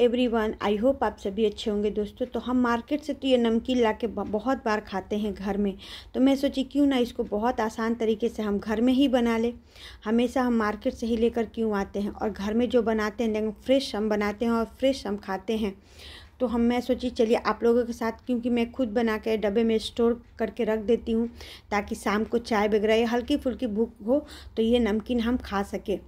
everyone I hope आप सभी अच्छे होंगे दोस्तों तो हम मार्केट से तो ये नमकीन ला के बहुत बार खाते हैं घर में तो मैं सोची क्यों ना इसको बहुत आसान तरीके से हम घर में ही बना लें हमेशा हम मार्केट से ही लेकर क्यों आते हैं और घर में जो बनाते हैं लेकिन फ्रेश हम बनाते हैं और फ्रेश हम खाते हैं तो हम मैं सोची चलिए आप लोगों के साथ क्योंकि मैं खुद बना के डब्बे में स्टोर करके रख देती हूँ ताकि शाम को चाय वगैरह या हल्की फुल्की भूख हो तो ये नमकीन हम खा सकें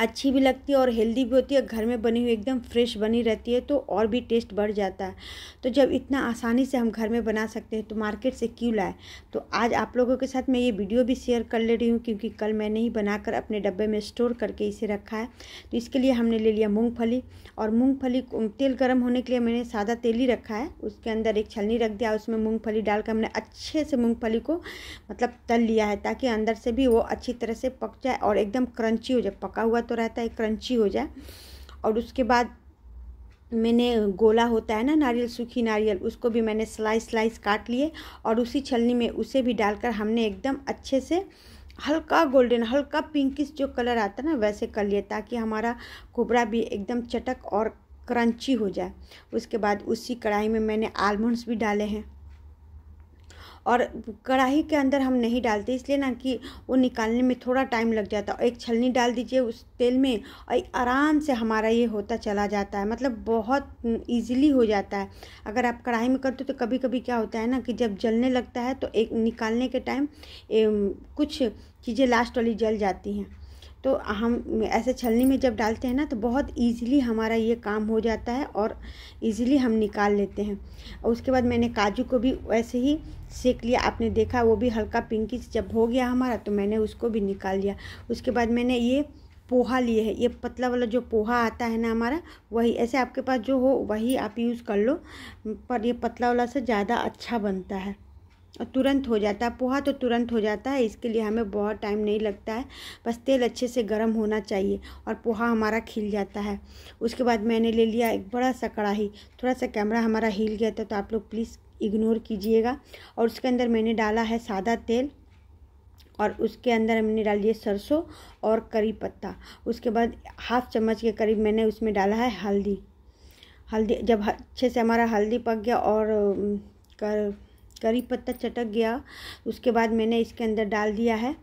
अच्छी भी लगती है और हेल्दी भी होती है घर में बनी हुई एकदम फ्रेश बनी रहती है तो और भी टेस्ट बढ़ जाता है तो जब इतना आसानी से हम घर में बना सकते हैं तो मार्केट से क्यों लाए तो आज आप लोगों के साथ मैं ये वीडियो भी शेयर कर ले रही हूँ क्योंकि कल मैंने ही बनाकर अपने डब्बे में स्टोर करके इसे रखा है तो इसके लिए हमने ले लिया मूँगफली और मूँगफली तेल गर्म होने के लिए मैंने सादा तेल ही रखा है उसके अंदर एक छलनी रख दिया उसमें मूँगफली डालकर हमने अच्छे से मूँगफली को मतलब तल लिया है ताकि अंदर से भी वो अच्छी तरह से पक जाए और एकदम क्रंची हो जाए पका हुआ तो रहता है क्रंची हो जाए और उसके बाद मैंने गोला होता है ना नारियल सूखी नारियल उसको भी मैंने स्लाइस स्लाइस काट लिए और उसी छलनी में उसे भी डालकर हमने एकदम अच्छे से हल्का गोल्डन हल्का पिंकिश जो कलर आता है ना वैसे कर लिए ताकि हमारा कोबरा भी एकदम चटक और क्रंची हो जाए उसके बाद उसी कढ़ाई में मैंने आलमंड्स भी डाले हैं और कढ़ाई के अंदर हम नहीं डालते इसलिए ना कि वो निकालने में थोड़ा टाइम लग जाता है एक छलनी डाल दीजिए उस तेल में और आराम से हमारा ये होता चला जाता है मतलब बहुत ईजीली हो जाता है अगर आप कढ़ाई में करते हो तो कभी कभी क्या होता है ना कि जब जलने लगता है तो एक निकालने के टाइम कुछ चीज़ें लास्ट वाली जल जाती हैं तो हम ऐसे छलनी में जब डालते हैं ना तो बहुत इजीली हमारा ये काम हो जाता है और इजीली हम निकाल लेते हैं और उसके बाद मैंने काजू को भी वैसे ही सेक लिया आपने देखा वो भी हल्का पिंकी जब हो गया हमारा तो मैंने उसको भी निकाल लिया उसके बाद मैंने ये पोहा लिए है ये पतला वाला जो पोहा आता है ना हमारा वही ऐसे आपके पास जो हो वही आप यूज़ कर लो पर ये पतला वाला से ज़्यादा अच्छा बनता है तुरंत हो जाता है पोहा तो तुरंत हो जाता है इसके लिए हमें बहुत टाइम नहीं लगता है बस तेल अच्छे से गर्म होना चाहिए और पोहा हमारा खिल जाता है उसके बाद मैंने ले लिया एक बड़ा सा कढ़ाही थोड़ा सा कैमरा हमारा हिल गया था तो आप लोग प्लीज़ इग्नोर कीजिएगा और उसके अंदर मैंने डाला है सादा तेल और उसके अंदर हमने डाल दिए सरसों और करी पत्ता उसके बाद हाफ चम्मच के करीब मैंने उसमें डाला है हल्दी हल्दी जब अच्छे से हमारा हल्दी पक गया और कर करी पत्ता चटक गया उसके बाद मैंने इसके अंदर डाल दिया है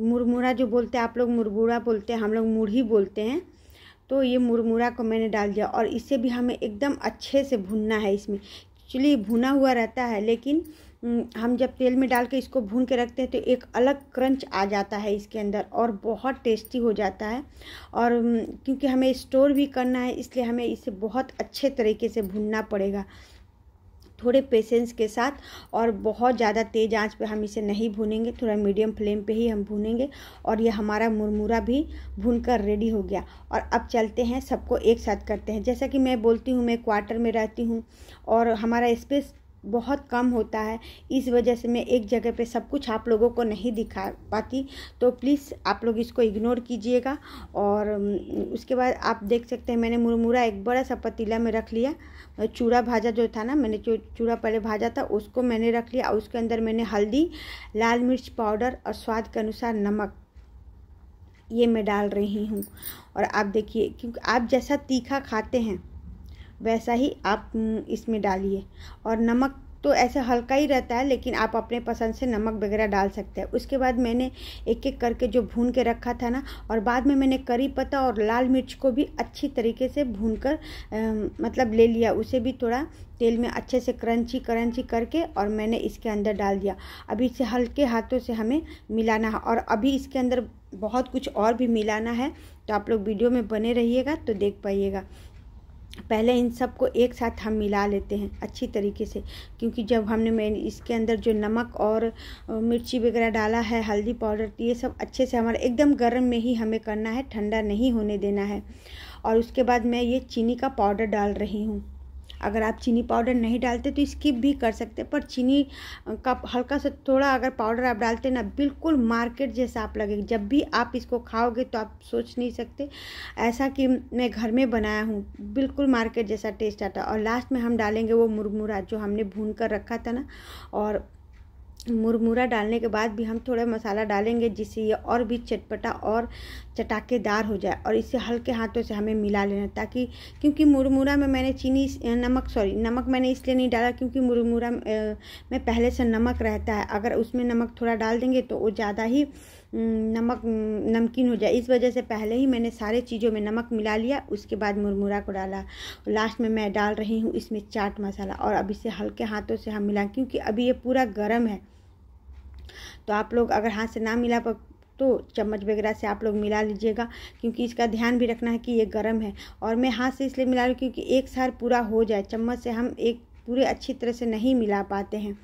मुरमुरा जो बोलते हैं आप लोग मुरमुरा बोलते हैं हम लोग मुरही बोलते हैं तो ये मुरमुरा को मैंने डाल दिया और इसे भी हमें एकदम अच्छे से भूनना है इसमें एक्चुअली भुना हुआ रहता है लेकिन हम जब तेल में डाल के इसको भून के रखते हैं तो एक अलग क्रंच आ जाता है इसके अंदर और बहुत टेस्टी हो जाता है और क्योंकि हमें स्टोर भी करना है इसलिए हमें इसे बहुत अच्छे तरीके से भूनना पड़ेगा थोड़े पेशेंस के साथ और बहुत ज़्यादा तेज़ आंच पे हम इसे नहीं भूनेंगे थोड़ा मीडियम फ्लेम पे ही हम भूनेंगे और ये हमारा मुरमुरा भी भून कर रेडी हो गया और अब चलते हैं सबको एक साथ करते हैं जैसा कि मैं बोलती हूँ मैं क्वार्टर में रहती हूँ और हमारा स्पेस बहुत कम होता है इस वजह से मैं एक जगह पे सब कुछ आप लोगों को नहीं दिखा पाती तो प्लीज़ आप लोग इसको इग्नोर कीजिएगा और उसके बाद आप देख सकते हैं मैंने मुरमुरा एक बड़ा सा पतीला में रख लिया चूड़ा भाजा जो था ना मैंने जो चूड़ा पहले भाजा था उसको मैंने रख लिया और उसके अंदर मैंने हल्दी लाल मिर्च पाउडर और स्वाद के अनुसार नमक ये मैं डाल रही हूँ और आप देखिए क्योंकि आप जैसा तीखा खाते हैं वैसा ही आप इसमें डालिए और नमक तो ऐसा हल्का ही रहता है लेकिन आप अपने पसंद से नमक वगैरह डाल सकते हैं उसके बाद मैंने एक एक करके जो भून के रखा था ना और बाद में मैंने करी पत्ता और लाल मिर्च को भी अच्छी तरीके से भून कर आ, मतलब ले लिया उसे भी थोड़ा तेल में अच्छे से क्रंची क्रंची करके और मैंने इसके अंदर डाल दिया अभी इसे हल्के हाथों से हमें मिलाना है और अभी इसके अंदर बहुत कुछ और भी मिलाना है तो आप लोग वीडियो में बने रहिएगा तो देख पाइएगा पहले इन सब को एक साथ हम मिला लेते हैं अच्छी तरीके से क्योंकि जब हमने मैं इसके अंदर जो नमक और मिर्ची वगैरह डाला है हल्दी पाउडर ये सब अच्छे से हमारा एकदम गर्म में ही हमें करना है ठंडा नहीं होने देना है और उसके बाद मैं ये चीनी का पाउडर डाल रही हूँ अगर आप चीनी पाउडर नहीं डालते तो स्किप भी कर सकते पर चीनी का हल्का सा थोड़ा अगर पाउडर आप डालते ना बिल्कुल मार्केट जैसा आप लगेगा जब भी आप इसको खाओगे तो आप सोच नहीं सकते ऐसा कि मैं घर में बनाया हूँ बिल्कुल मार्केट जैसा टेस्ट आता और लास्ट में हम डालेंगे वो मुरमुरा जो हमने भून कर रखा था ना और मुरमुरा डालने के बाद भी हम थोड़ा मसाला डालेंगे जिससे ये और भी चटपटा और चटाकेदार हो जाए और इसे हल्के हाथों से हमें मिला लेना ताकि क्योंकि मुरमुरा में मैंने चीनी नमक सॉरी नमक मैंने इसलिए नहीं डाला क्योंकि मुरमुरा में पहले से नमक रहता है अगर उसमें नमक थोड़ा डाल देंगे तो वो ज़्यादा ही हम्म, नमक हम्म, नमकीन हो जाए इस वजह से पहले ही मैंने सारे चीज़ों में नमक मिला लिया उसके बाद मुरमुरा को डाला लास्ट में मैं डाल रही हूँ इसमें चाट मसाला और अब इसे हल्के हाथों से हम मिला क्योंकि अभी ये पूरा गर्म है तो आप लोग अगर हाथ से ना मिला तो चम्मच वगैरह से आप लोग मिला लीजिएगा क्योंकि इसका ध्यान भी रखना है कि ये गर्म है और मैं हाथ से इसलिए मिला रही क्योंकि एक सार पूरा हो जाए चम्मच से हम एक पूरे अच्छी तरह से नहीं मिला पाते हैं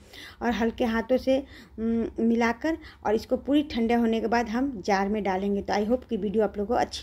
और हल्के हाथों से मिलाकर और इसको पूरी ठंडे होने के बाद हम जार में डालेंगे तो आई होप कि वीडियो आप लोगों को अच्छी